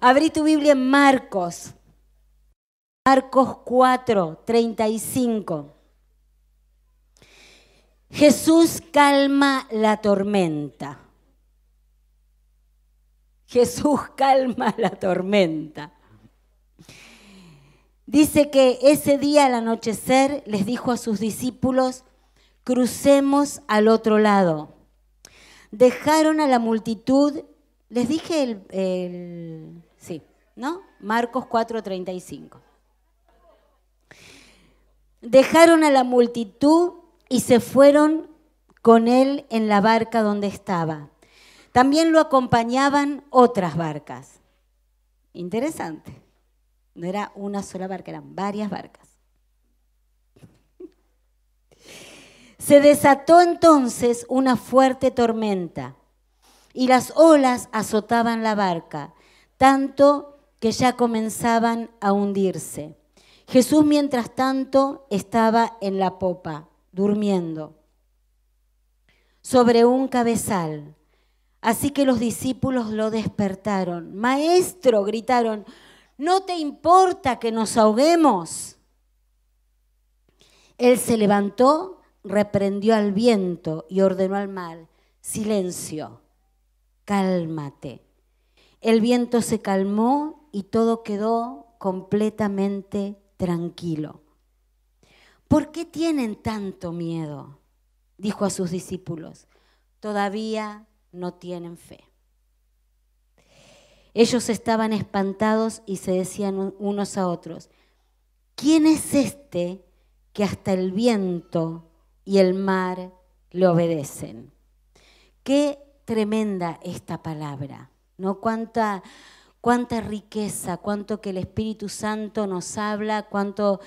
Abrí tu Biblia en Marcos. Marcos 4, 35. Jesús calma la tormenta. Jesús calma la tormenta. Dice que ese día al anochecer les dijo a sus discípulos, crucemos al otro lado. Dejaron a la multitud les dije el, sí, ¿no? Marcos 4:35. Dejaron a la multitud y se fueron con él en la barca donde estaba. También lo acompañaban otras barcas. Interesante. No era una sola barca, eran varias barcas. Se desató entonces una fuerte tormenta y las olas azotaban la barca, tanto que ya comenzaban a hundirse. Jesús, mientras tanto, estaba en la popa, durmiendo, sobre un cabezal. Así que los discípulos lo despertaron. Maestro, gritaron, ¿no te importa que nos ahoguemos? Él se levantó, reprendió al viento y ordenó al mar, silencio cálmate. El viento se calmó y todo quedó completamente tranquilo. ¿Por qué tienen tanto miedo? dijo a sus discípulos. Todavía no tienen fe. Ellos estaban espantados y se decían unos a otros, ¿quién es este que hasta el viento y el mar le obedecen? ¿Qué tremenda esta palabra, ¿no? Cuánta, riqueza, cuánto que el Espíritu Santo nos habla, cuánto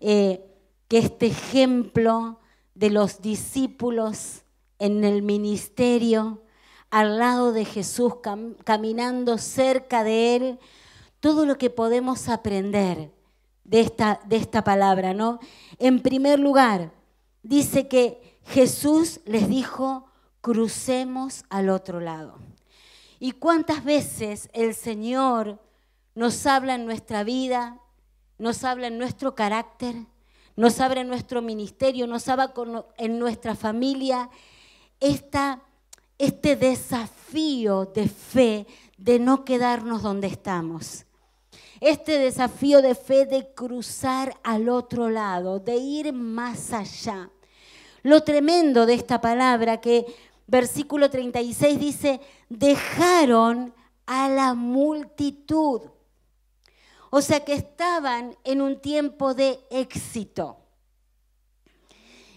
eh, que este ejemplo de los discípulos en el ministerio, al lado de Jesús, caminando cerca de Él, todo lo que podemos aprender de esta, de esta palabra, ¿no? En primer lugar, dice que Jesús les dijo, crucemos al otro lado. ¿Y cuántas veces el Señor nos habla en nuestra vida, nos habla en nuestro carácter, nos habla en nuestro ministerio, nos habla en nuestra familia? este desafío de fe de no quedarnos donde estamos. Este desafío de fe de cruzar al otro lado, de ir más allá. Lo tremendo de esta palabra que versículo 36 dice, dejaron a la multitud. O sea que estaban en un tiempo de éxito.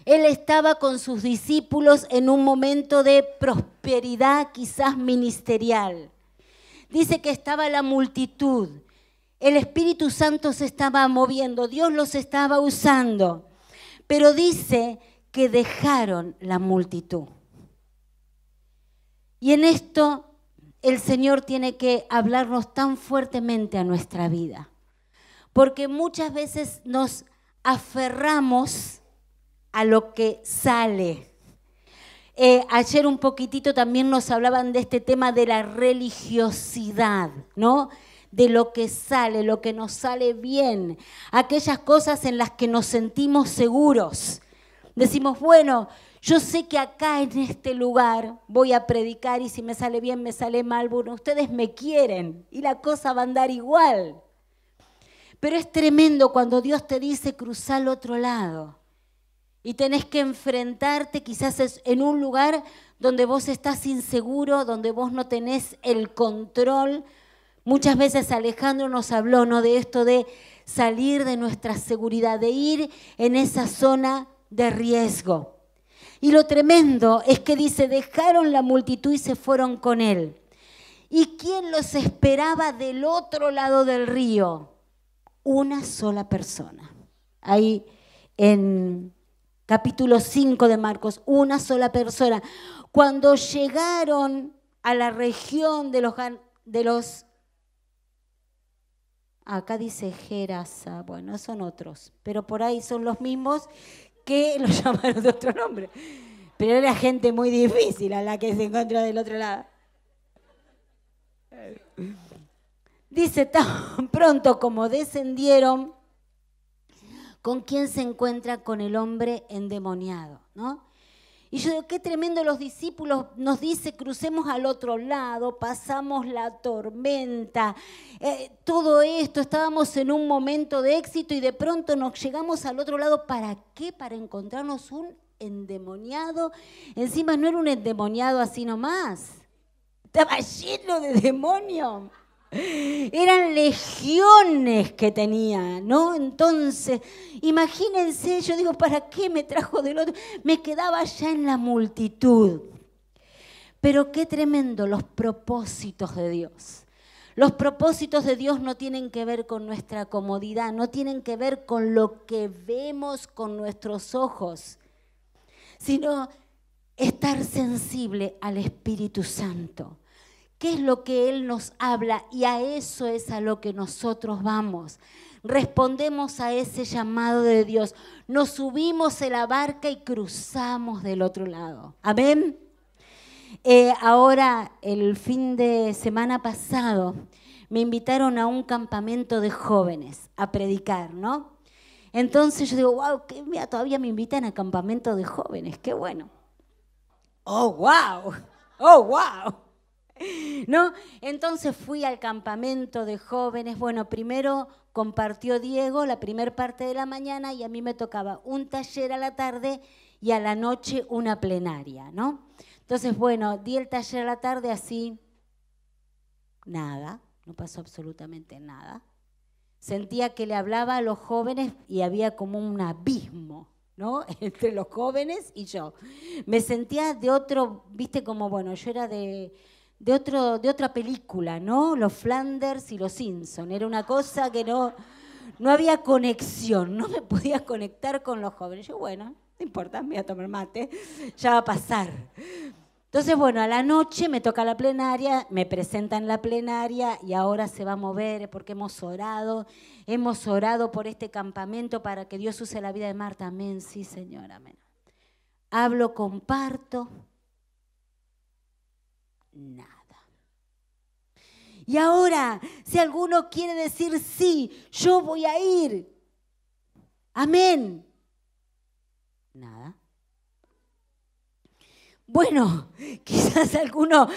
Él estaba con sus discípulos en un momento de prosperidad quizás ministerial. Dice que estaba la multitud. El Espíritu Santo se estaba moviendo, Dios los estaba usando. Pero dice que dejaron la multitud. Y en esto el Señor tiene que hablarnos tan fuertemente a nuestra vida, porque muchas veces nos aferramos a lo que sale. Eh, ayer un poquitito también nos hablaban de este tema de la religiosidad, ¿no? de lo que sale, lo que nos sale bien, aquellas cosas en las que nos sentimos seguros. Decimos, bueno, yo sé que acá en este lugar voy a predicar y si me sale bien, me sale mal, bueno, ustedes me quieren y la cosa va a andar igual. Pero es tremendo cuando Dios te dice cruzar al otro lado y tenés que enfrentarte quizás en un lugar donde vos estás inseguro, donde vos no tenés el control. Muchas veces Alejandro nos habló ¿no? de esto de salir de nuestra seguridad, de ir en esa zona de riesgo. Y lo tremendo es que dice, dejaron la multitud y se fueron con él. ¿Y quién los esperaba del otro lado del río? Una sola persona. Ahí en capítulo 5 de Marcos, una sola persona. Cuando llegaron a la región de los, de los acá dice Gerasa, bueno, son otros, pero por ahí son los mismos que lo llamaron de otro nombre. Pero era gente muy difícil a la que se encuentra del otro lado. Dice, tan pronto como descendieron, ¿con quién se encuentra con el hombre endemoniado? ¿No? Y yo digo, qué tremendo los discípulos nos dice, crucemos al otro lado, pasamos la tormenta, eh, todo esto, estábamos en un momento de éxito y de pronto nos llegamos al otro lado, ¿para qué? Para encontrarnos un endemoniado. Encima no era un endemoniado así nomás, estaba lleno de demonios. Eran legiones que tenía, ¿no? Entonces, imagínense, yo digo, ¿para qué me trajo del otro? Me quedaba ya en la multitud. Pero qué tremendo los propósitos de Dios. Los propósitos de Dios no tienen que ver con nuestra comodidad, no tienen que ver con lo que vemos con nuestros ojos, sino estar sensible al Espíritu Santo. ¿Qué es lo que Él nos habla? Y a eso es a lo que nosotros vamos. Respondemos a ese llamado de Dios. Nos subimos en la barca y cruzamos del otro lado. Amén. Eh, ahora, el fin de semana pasado, me invitaron a un campamento de jóvenes a predicar, ¿no? Entonces yo digo, wow, que, mira, todavía me invitan a campamento de jóvenes, qué bueno. Oh, wow, oh, wow. ¿No? Entonces fui al campamento de jóvenes. Bueno, primero compartió Diego la primera parte de la mañana y a mí me tocaba un taller a la tarde y a la noche una plenaria, ¿no? Entonces, bueno, di el taller a la tarde así, nada, no pasó absolutamente nada. Sentía que le hablaba a los jóvenes y había como un abismo, ¿no? Entre los jóvenes y yo. Me sentía de otro, viste, como, bueno, yo era de de, otro, de otra película, ¿no? Los Flanders y los Simpson. Era una cosa que no, no había conexión, no me podía conectar con los jóvenes. Yo, bueno, no importa, me voy a tomar mate, ya va a pasar. Entonces, bueno, a la noche me toca la plenaria, me presentan la plenaria y ahora se va a mover porque hemos orado, hemos orado por este campamento para que Dios use la vida de Marta. Amén, sí, Señor, amén. Hablo, comparto, nada. Y ahora, si alguno quiere decir sí, yo voy a ir. Amén. Nada. Bueno, quizás alguno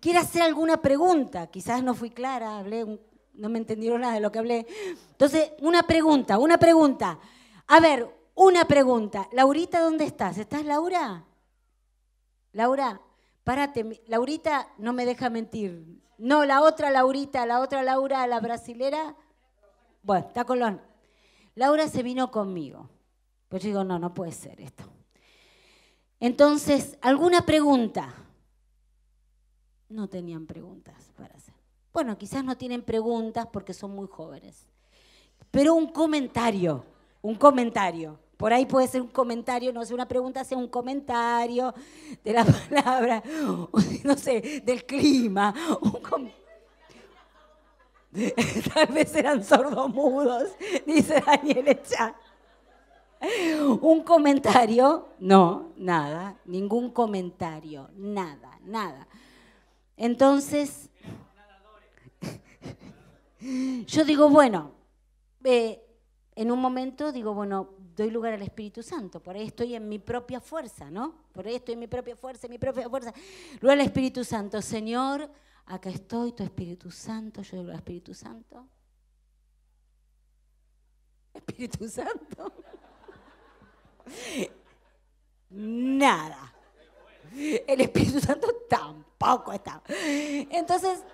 quiera hacer alguna pregunta. Quizás no fui clara, hablé, no me entendieron nada de lo que hablé. Entonces, una pregunta, una pregunta. A ver, una pregunta. Laurita, ¿dónde estás? ¿Estás Laura? Laura, Parate, Laurita no me deja mentir. No, la otra Laurita, la otra Laura, la brasilera. Bueno, está Colón. Laura se vino conmigo. Pues yo digo, no, no puede ser esto. Entonces, ¿alguna pregunta? No tenían preguntas para hacer. Bueno, quizás no tienen preguntas porque son muy jóvenes. Pero un comentario, un comentario. Por ahí puede ser un comentario, no sé, una pregunta, sea un comentario de la palabra, no sé, del clima. Tal vez eran sordomudos, dice Daniel Echa. Un comentario, no, nada, ningún comentario, nada, nada. Entonces, yo digo, bueno, eh, en un momento digo, bueno, doy lugar al Espíritu Santo. Por ahí estoy en mi propia fuerza, ¿no? Por ahí estoy en mi propia fuerza, en mi propia fuerza. Luego al Espíritu Santo, Señor, acá estoy, tu Espíritu Santo, yo al Espíritu Santo. Espíritu Santo. Nada. El Espíritu Santo tampoco está. Entonces,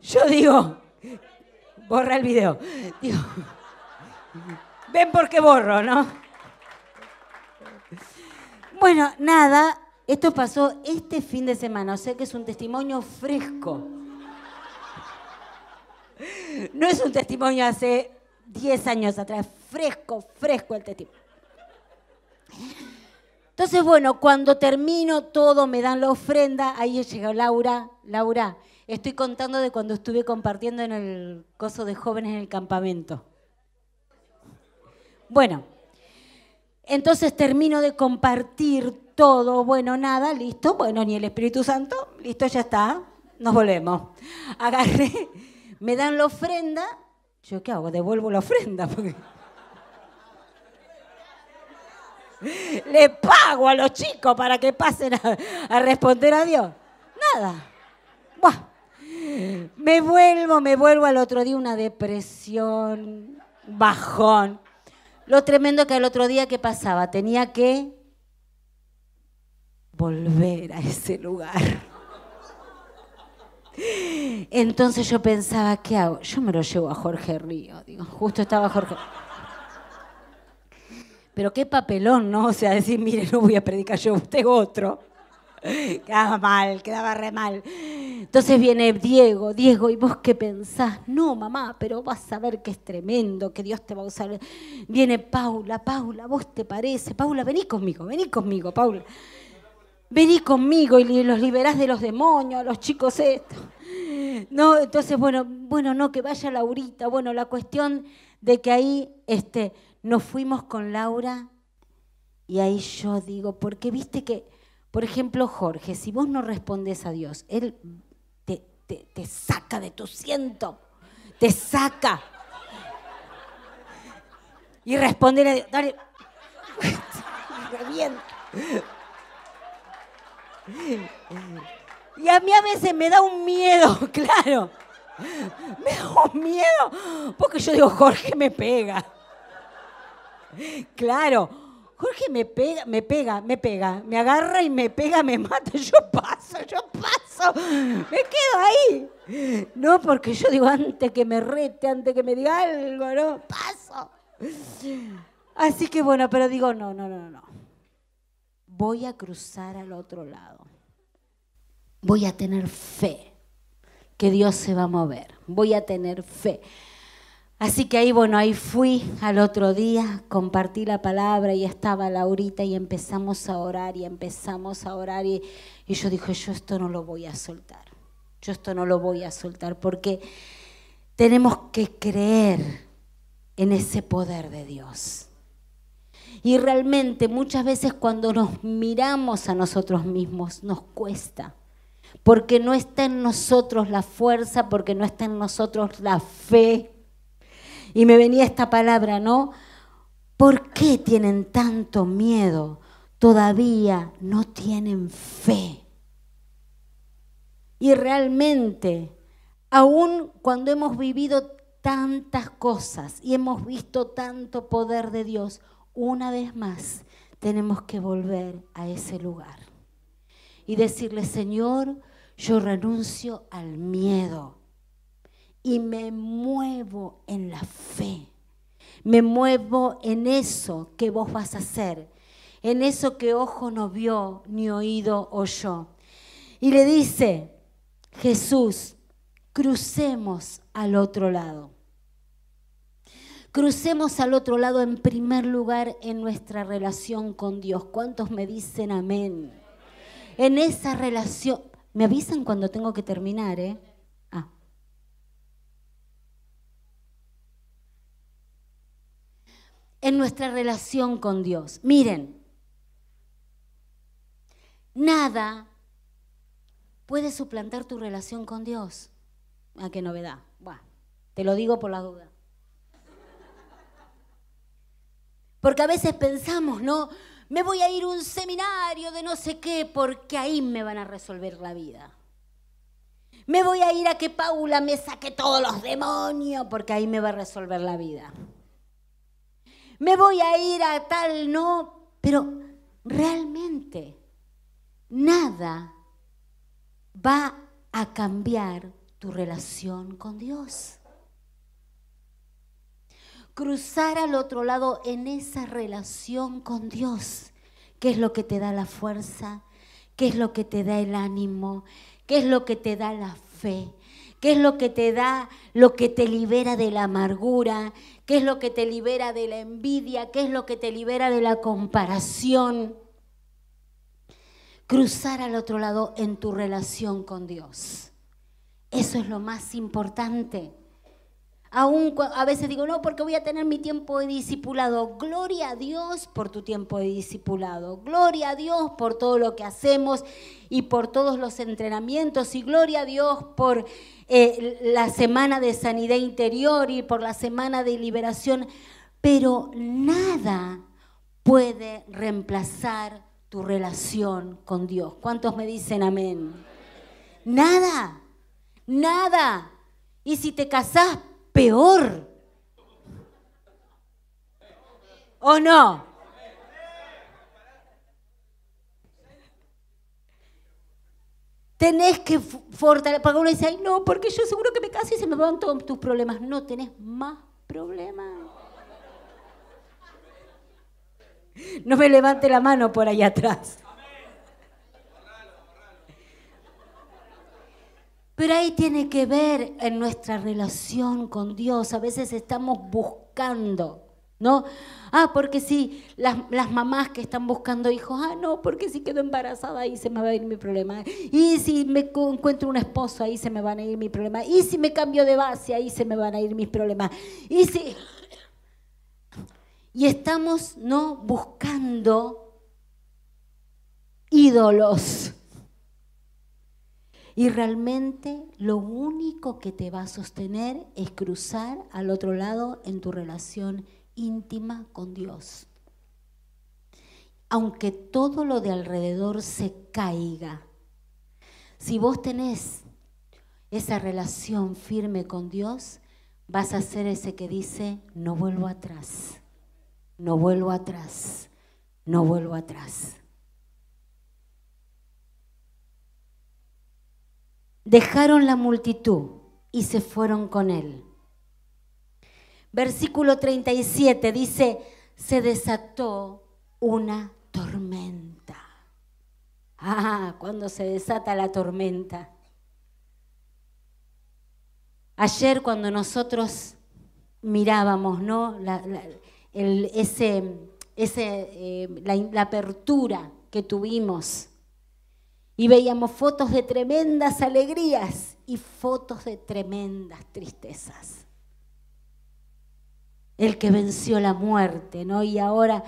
yo digo, Borra el video. ven ven qué borro, ¿no? Bueno, nada, esto pasó este fin de semana, o sea que es un testimonio fresco. No es un testimonio hace 10 años atrás, fresco, fresco el testimonio. Entonces, bueno, cuando termino todo, me dan la ofrenda, ahí llega Laura, Laura, Estoy contando de cuando estuve compartiendo en el coso de jóvenes en el campamento. Bueno, entonces termino de compartir todo, bueno, nada, listo, bueno, ni el Espíritu Santo, listo, ya está, nos volvemos. Agarré, me dan la ofrenda, yo qué hago, devuelvo la ofrenda. Le pago a los chicos para que pasen a, responder a Dios. Nada. Buah. Me vuelvo, me vuelvo al otro día una depresión, bajón. Lo tremendo que al otro día que pasaba, tenía que volver a ese lugar. Entonces yo pensaba, ¿qué hago? Yo me lo llevo a Jorge Río, digo, justo estaba Jorge. Pero qué papelón, ¿no? O sea, decir, mire, no voy a predicar yo, usted otro quedaba mal, quedaba re mal. Entonces viene Diego, Diego, ¿y vos qué pensás? No, mamá, pero vas a ver que es tremendo, que Dios te va a usar. Viene Paula, Paula, ¿vos te parece? Paula, vení conmigo, vení conmigo, Paula. Vení conmigo y los liberás de los demonios, los chicos estos. No, entonces, bueno, bueno, no, que vaya Laurita. Bueno, la cuestión de que ahí este, nos fuimos con Laura y ahí yo digo, porque viste que por ejemplo, Jorge, si vos no respondes a Dios, Él te, saca de tu ciento, te saca. Y responder a Dios, dale, bien. Y a mí a veces me da un miedo, claro. Me da un miedo, porque yo digo, Jorge me pega. Claro, Jorge me pega, me pega, me pega, me agarra y me pega, me mata, yo paso, yo paso, me quedo ahí. No, porque yo digo, antes que me rete, antes que me diga algo, no, paso. Así que bueno, pero digo, no, no, no, no. Voy a cruzar al otro lado. Voy a tener fe que Dios se va a mover. Voy a tener fe. Así que ahí, bueno, ahí fui al otro día, compartí la palabra y estaba Laurita y empezamos a orar y empezamos a orar y, y yo dije, yo esto no lo voy a soltar, yo esto no lo voy a soltar porque tenemos que creer en ese poder de Dios. Y realmente muchas veces cuando nos miramos a nosotros mismos nos cuesta, porque no está en nosotros la fuerza, porque no está en nosotros la fe y me venía esta palabra, ¿no? ¿Por qué tienen tanto miedo? Todavía no tienen fe. Y realmente, aun cuando hemos vivido tantas cosas y hemos visto tanto poder de Dios, una vez más tenemos que volver a ese lugar y decirle, Señor, yo renuncio al miedo y me muevo en la fe. Me muevo en eso que vos vas a hacer, en eso que ojo no vio ni oído oyó. Y le dice, Jesús, crucemos al otro lado. Crucemos al otro lado en primer lugar en nuestra relación con Dios. ¿Cuántos me dicen amén? En esa relación, me avisan cuando tengo que terminar, ¿eh? en nuestra relación con Dios. Miren, nada puede suplantar tu relación con Dios. Ah, qué novedad. te lo digo por la duda. Porque a veces pensamos, no, me voy a ir a un seminario de no sé qué porque ahí me van a resolver la vida. Me voy a ir a que Paula me saque todos los demonios porque ahí me va a resolver la vida me voy a ir a tal, no, pero realmente nada va a cambiar tu relación con Dios. Cruzar al otro lado en esa relación con Dios, que es lo que te da la fuerza, que es lo que te da el ánimo, que es lo que te da la fe, ¿Qué es lo que te da, lo que te libera de la amargura? ¿Qué es lo que te libera de la envidia? ¿Qué es lo que te libera de la comparación? Cruzar al otro lado en tu relación con Dios. Eso es lo más importante. Aún a veces digo, no, porque voy a tener mi tiempo de discipulado. Gloria a Dios por tu tiempo de discipulado. Gloria a Dios por todo lo que hacemos y por todos los entrenamientos. Y gloria a Dios por eh, la semana de sanidad interior y por la semana de liberación. Pero nada puede reemplazar tu relación con Dios. ¿Cuántos me dicen amén? Nada, nada. Y si te casás peor. ¿O no? Tenés que fortalecer. Porque uno dice, ay, no, porque yo seguro que me caso y se me van todos tus problemas. No, tenés más problemas. No me levante la mano por ahí atrás. Pero ahí tiene que ver en nuestra relación con Dios. A veces estamos buscando, ¿no? Ah, porque si las, mamás que están buscando hijos, ah, no, porque si quedo embarazada ahí se me va a ir mi problema. Y si me encuentro un esposo ahí se me van a ir mis problemas. Y si me cambio de base ahí se me van a ir mis problemas. Y si... Y estamos, ¿no? Buscando ídolos y realmente lo único que te va a sostener es cruzar al otro lado en tu relación íntima con Dios. Aunque todo lo de alrededor se caiga, si vos tenés esa relación firme con Dios, vas a ser ese que dice, no vuelvo atrás, no vuelvo atrás, no vuelvo atrás. Dejaron la multitud y se fueron con él. Versículo 37 dice, se desató una tormenta. Ah, cuando se desata la tormenta. Ayer cuando nosotros mirábamos, ¿no? La, la eh, apertura que tuvimos y veíamos fotos de tremendas alegrías y fotos de tremendas tristezas. El que venció la muerte, ¿no? Y ahora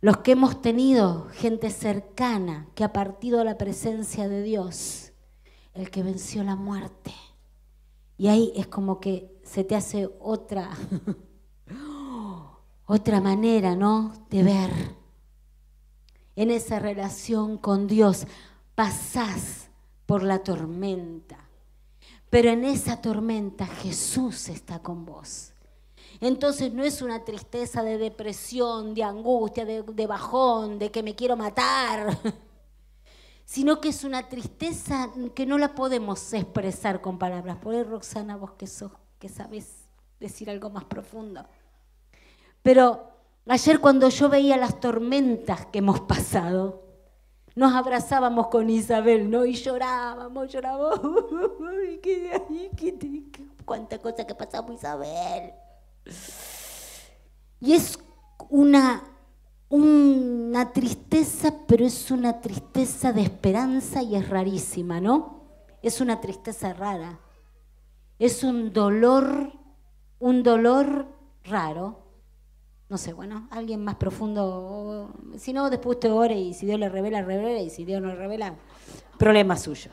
los que hemos tenido gente cercana que ha partido a la presencia de Dios, el que venció la muerte. Y ahí es como que se te hace otra, otra manera, ¿no? De ver en esa relación con Dios pasás por la tormenta, pero en esa tormenta Jesús está con vos. Entonces no es una tristeza de depresión, de angustia, de, bajón, de que me quiero matar, sino que es una tristeza que no la podemos expresar con palabras. Por ahí, Roxana, vos que sos, que sabes decir algo más profundo. Pero ayer cuando yo veía las tormentas que hemos pasado, nos abrazábamos con Isabel, ¿no? Y llorábamos, llorábamos. y cuánta cosa que pasamos, Isabel. Y es una, una tristeza, pero es una tristeza de esperanza y es rarísima, ¿no? Es una tristeza rara. Es un dolor, un dolor raro no sé, bueno, alguien más profundo, si no, después usted ore y si Dios le revela, revela, y si Dios no le revela, problema suyo.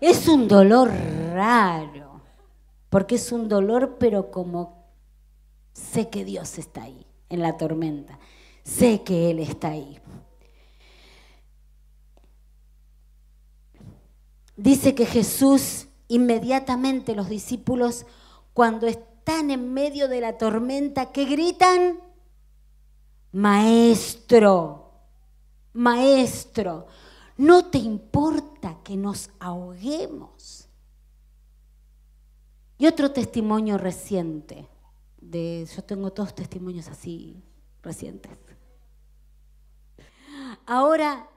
Es un dolor raro, porque es un dolor, pero como sé que Dios está ahí, en la tormenta, sé que Él está ahí. Dice que Jesús inmediatamente los discípulos, cuando están están en medio de la tormenta que gritan, maestro, maestro, no te importa que nos ahoguemos. Y otro testimonio reciente, de, yo tengo todos testimonios así recientes. Ahora,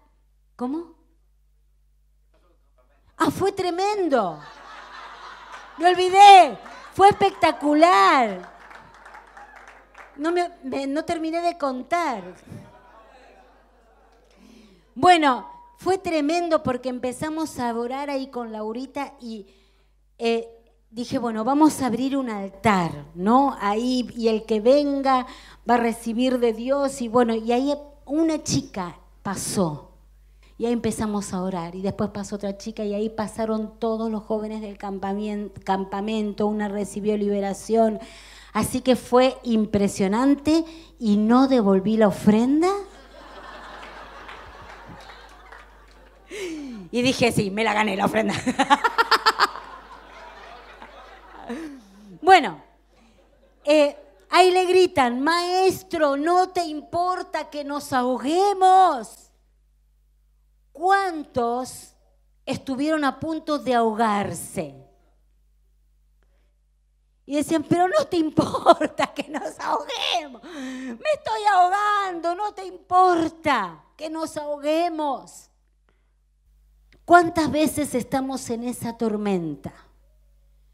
¿cómo? Ah, fue tremendo. Me olvidé. Fue espectacular. No, terminé de contar. Bueno, fue tremendo porque empezamos a orar ahí con Laurita y eh, dije, bueno, vamos a abrir un altar, ¿no? Ahí, y el que venga va a recibir de Dios. Y bueno, y ahí una chica pasó y ahí empezamos a orar. Y después pasó otra chica y ahí pasaron todos los jóvenes del campamento. Una recibió liberación. Así que fue impresionante y no devolví la ofrenda. Y dije, sí, me la gané la ofrenda. bueno, eh, ahí le gritan, maestro, no te importa que nos ahoguemos. ¿Cuántos estuvieron a punto de ahogarse? Y decían, pero no te importa que nos ahoguemos. Me estoy ahogando, no te importa que nos ahoguemos. ¿Cuántas veces estamos en esa tormenta?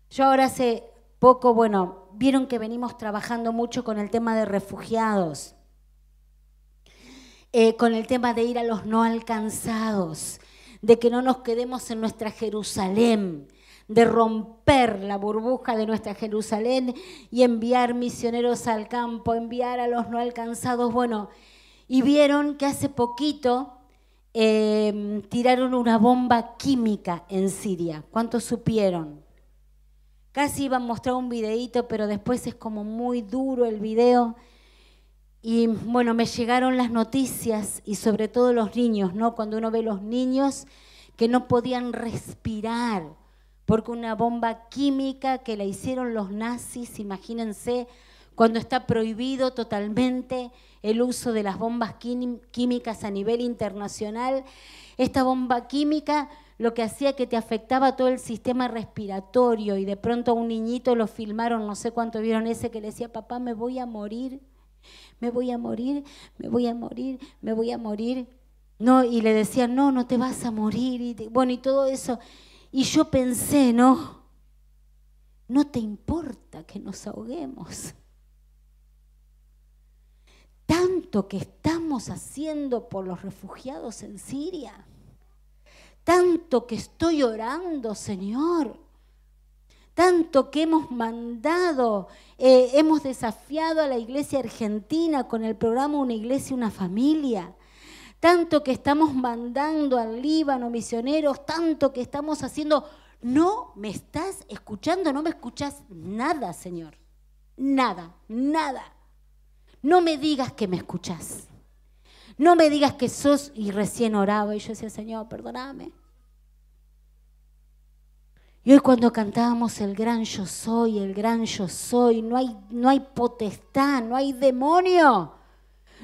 Yo ahora hace poco, bueno, vieron que venimos trabajando mucho con el tema de refugiados. Eh, con el tema de ir a los no alcanzados, de que no nos quedemos en nuestra Jerusalén, de romper la burbuja de nuestra Jerusalén y enviar misioneros al campo, enviar a los no alcanzados. Bueno, y vieron que hace poquito em, tiraron una bomba química en Siria. ¿Cuántos supieron? Casi iban a mostrar un videíto, pero después es como muy duro el video. Y bueno, me llegaron las noticias y sobre todo los niños, ¿no? Cuando uno ve los niños que no podían respirar porque una bomba química que la hicieron los nazis, imagínense, cuando está prohibido totalmente el uso de las bombas químicas a nivel internacional, esta bomba química lo que hacía que te afectaba todo el sistema respiratorio y de pronto a un niñito lo filmaron, no sé cuánto vieron ese que le decía, papá, me voy a morir me voy a morir, me voy a morir, me voy a morir. No, y le decían, no, no te vas a morir, y bueno, y todo eso. Y yo pensé, no, no te importa que nos ahoguemos. Tanto que estamos haciendo por los refugiados en Siria. Tanto que estoy orando, Señor tanto que hemos mandado, eh, hemos desafiado a la iglesia argentina con el programa Una iglesia, una familia, tanto que estamos mandando al Líbano misioneros, tanto que estamos haciendo, no me estás escuchando, no me escuchas nada, Señor, nada, nada. No me digas que me escuchás. No me digas que sos, y recién oraba, y yo decía, Señor, perdóname. Y hoy cuando cantábamos el gran yo soy, el gran yo soy, no hay, no hay potestad, no hay demonio.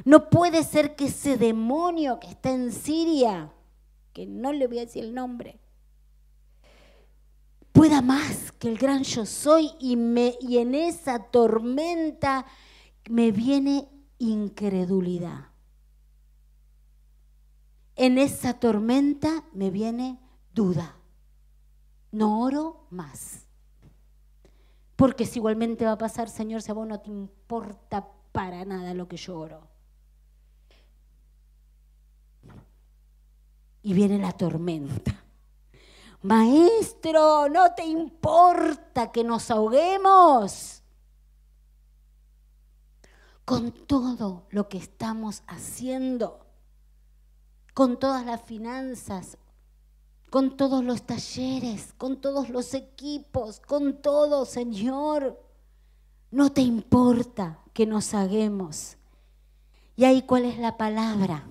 No puede ser que ese demonio que está en Siria, que no le voy a decir el nombre, pueda más que el gran yo soy y, me, y en esa tormenta me viene incredulidad. En esa tormenta me viene duda no oro más. Porque si igualmente va a pasar, Señor, si a vos no te importa para nada lo que yo oro. Y viene la tormenta. Maestro, no te importa que nos ahoguemos con todo lo que estamos haciendo, con todas las finanzas con todos los talleres, con todos los equipos, con todo, Señor. No te importa que nos hagamos. Y ahí cuál es la palabra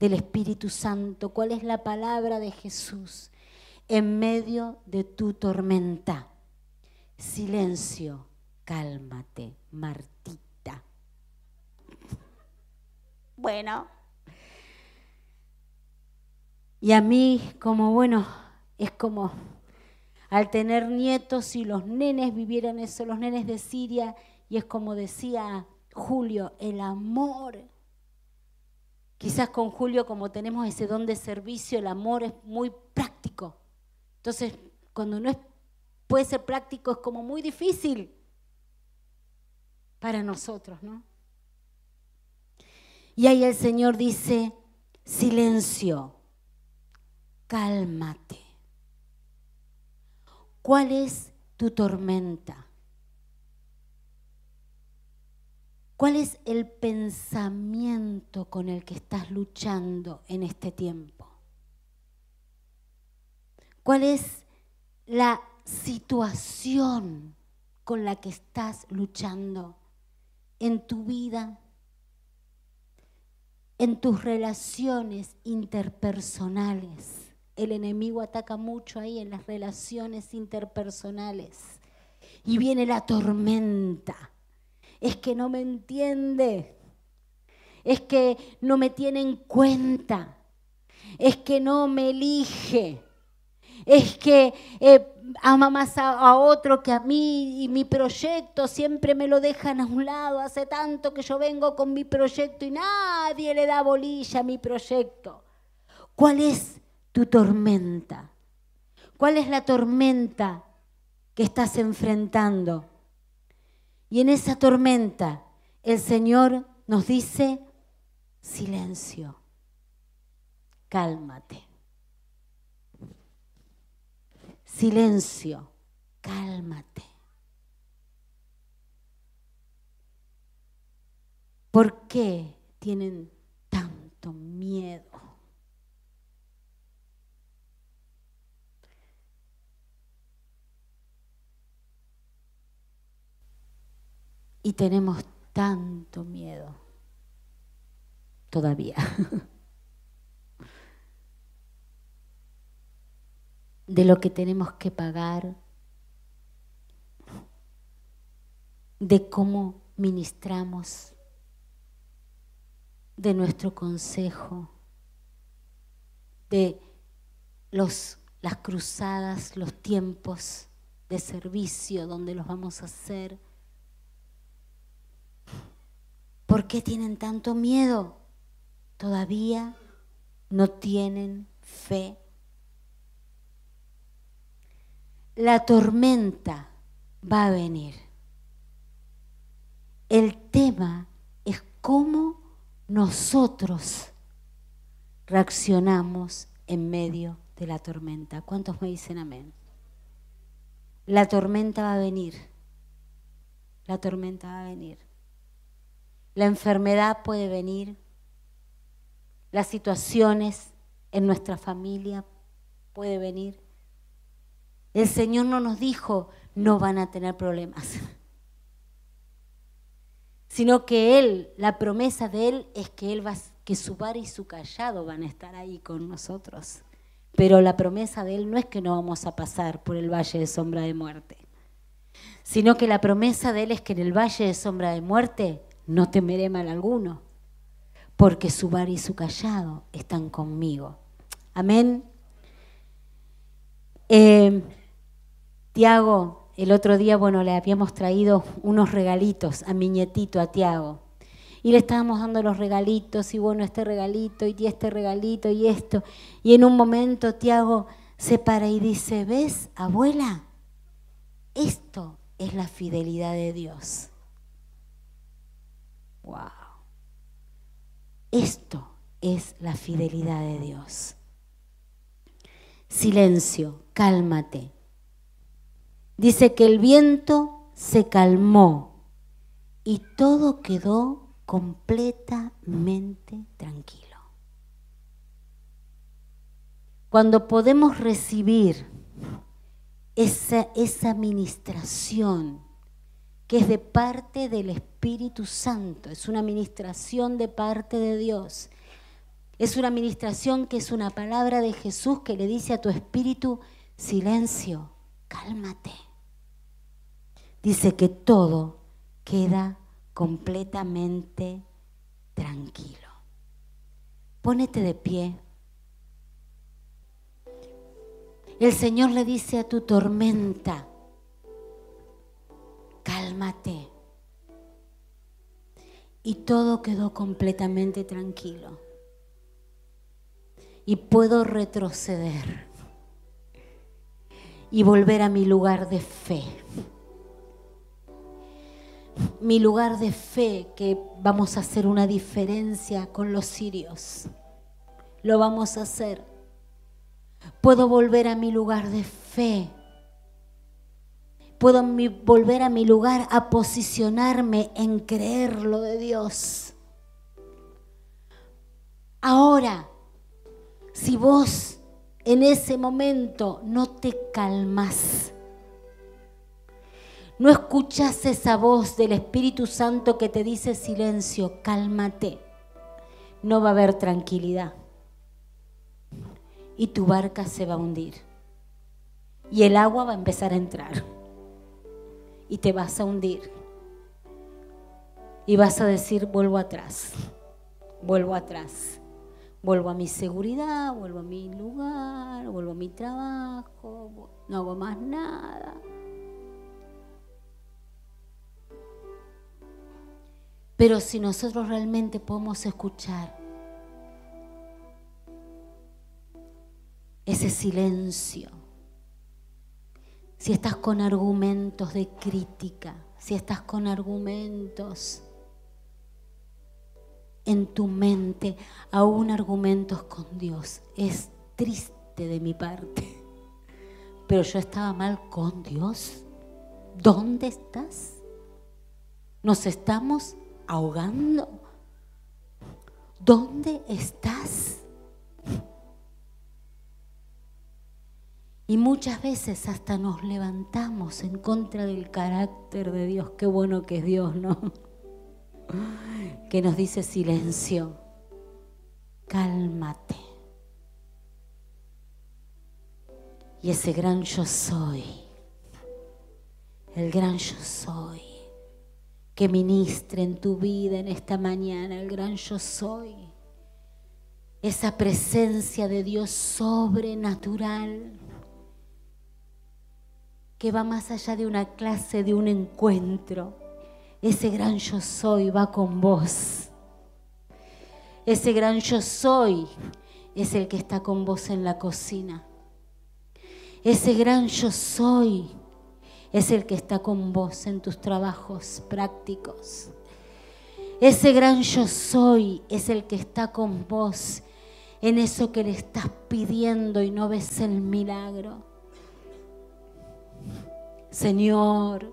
del Espíritu Santo, cuál es la palabra de Jesús en medio de tu tormenta. Silencio, cálmate, Martita. Bueno. Y a mí, como bueno, es como al tener nietos, y los nenes vivieran eso, los nenes de Siria, y es como decía Julio, el amor. Quizás con Julio, como tenemos ese don de servicio, el amor es muy práctico. Entonces, cuando no es, puede ser práctico, es como muy difícil para nosotros, ¿no? Y ahí el Señor dice, silencio cálmate. ¿Cuál es tu tormenta? ¿Cuál es el pensamiento con el que estás luchando en este tiempo? ¿Cuál es la situación con la que estás luchando en tu vida, en tus relaciones interpersonales? El enemigo ataca mucho ahí en las relaciones interpersonales. Y mm. viene la tormenta. Es que no me entiende. Es que no me tiene en cuenta. Es que no me elige. Es que eh, ama más a, otro que a mí y mi proyecto siempre me lo dejan a un lado. Hace tanto que yo vengo con mi proyecto y nadie le da bolilla a mi proyecto. ¿Cuál es tu tormenta. ¿Cuál es la tormenta que estás enfrentando? Y en esa tormenta el Señor nos dice, silencio, cálmate. Silencio, cálmate. ¿Por qué tienen tanto miedo? Y tenemos tanto miedo todavía de lo que tenemos que pagar, de cómo ministramos, de nuestro consejo, de las cruzadas, los tiempos de servicio, donde los vamos a hacer. ¿Por qué tienen tanto miedo? Todavía no tienen fe. La tormenta va a venir. El tema es cómo nosotros reaccionamos en medio de la tormenta. ¿Cuántos me dicen amén? La tormenta va a venir. La tormenta va a venir. La enfermedad puede venir, las situaciones en nuestra familia puede venir. El Señor no nos dijo, no van a tener problemas, sino que Él, la promesa de Él es que Él va, que su bar y su callado van a estar ahí con nosotros. Pero la promesa de Él no es que no vamos a pasar por el valle de sombra de muerte, sino que la promesa de Él es que en el valle de sombra de muerte no temeré mal alguno, porque su bar y su callado están conmigo. Amén. Eh, Tiago, el otro día, bueno, le habíamos traído unos regalitos a mi nietito, a Tiago. Y le estábamos dando los regalitos, y bueno, este regalito, y este regalito, y esto. Y en un momento Tiago se para y dice, ¿ves, abuela? Esto es la fidelidad de Dios. Wow. Esto es la fidelidad de Dios. Silencio, cálmate. Dice que el viento se calmó y todo quedó completamente tranquilo. Cuando podemos recibir esa, esa ministración, que es de parte del Espíritu Santo, es una administración de parte de Dios. Es una administración que es una palabra de Jesús que le dice a tu espíritu, silencio, cálmate. Dice que todo queda completamente tranquilo. Pónete de pie. El Señor le dice a tu tormenta, Mate, Y todo quedó completamente tranquilo. Y puedo retroceder y volver a mi lugar de fe. Mi lugar de fe que vamos a hacer una diferencia con los sirios. Lo vamos a hacer. Puedo volver a mi lugar de fe puedo volver a mi lugar a posicionarme en creer lo de Dios. Ahora, si vos en ese momento no te calmas, no escuchás esa voz del Espíritu Santo que te dice silencio, cálmate, no va a haber tranquilidad. Y tu barca se va a hundir. Y el agua va a empezar a entrar y te vas a hundir. Y vas a decir, vuelvo atrás, vuelvo atrás, vuelvo a mi seguridad, vuelvo a mi lugar, vuelvo a mi trabajo, no hago más nada. Pero si nosotros realmente podemos escuchar ese silencio, si estás con argumentos de crítica, si estás con argumentos en tu mente, aún argumentos con Dios. Es triste de mi parte, pero yo estaba mal con Dios. ¿Dónde estás? ¿Nos estamos ahogando? ¿Dónde estás? Y muchas veces hasta nos levantamos en contra del carácter de Dios. Qué bueno que es Dios, ¿no? Que nos dice silencio, cálmate. Y ese gran yo soy, el gran yo soy, que ministre en tu vida en esta mañana, el gran yo soy, esa presencia de Dios sobrenatural que va más allá de una clase, de un encuentro. Ese gran yo soy va con vos. Ese gran yo soy es el que está con vos en la cocina. Ese gran yo soy es el que está con vos en tus trabajos prácticos. Ese gran yo soy es el que está con vos en eso que le estás pidiendo y no ves el milagro. Señor,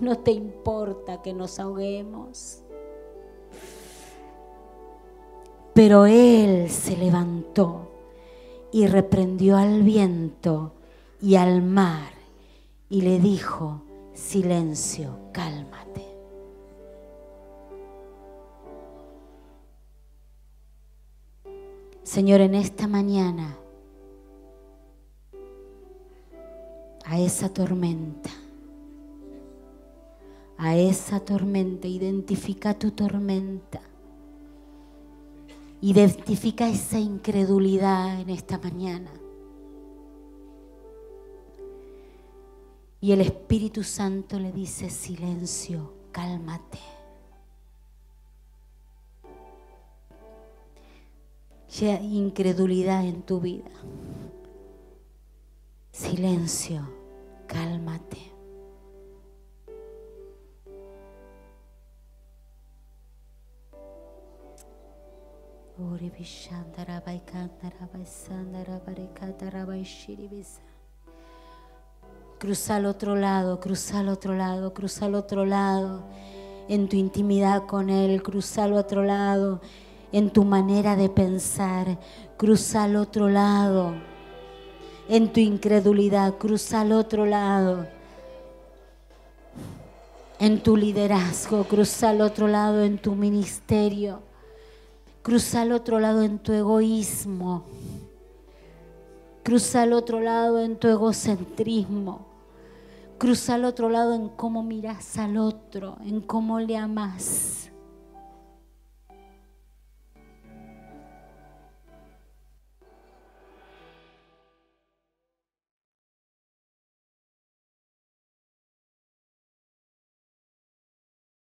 no te importa que nos ahoguemos. Pero él se levantó y reprendió al viento y al mar y le dijo, silencio, cálmate. Señor, en esta mañana a esa tormenta. A esa tormenta, identifica tu tormenta. Identifica esa incredulidad en esta mañana. Y el Espíritu Santo le dice, silencio, cálmate. Ya incredulidad en tu vida. Silencio. cruz al otro lado, cruza al otro lado, cruza al otro lado. En tu intimidad con Él, cruza al otro lado. En tu manera de pensar, cruza al otro lado. En tu incredulidad, cruza al otro lado. En tu liderazgo, cruza al otro lado. En tu ministerio Cruza al otro lado en tu egoísmo. Cruza al otro lado en tu egocentrismo. Cruza al otro lado en cómo miras al otro, en cómo le amas.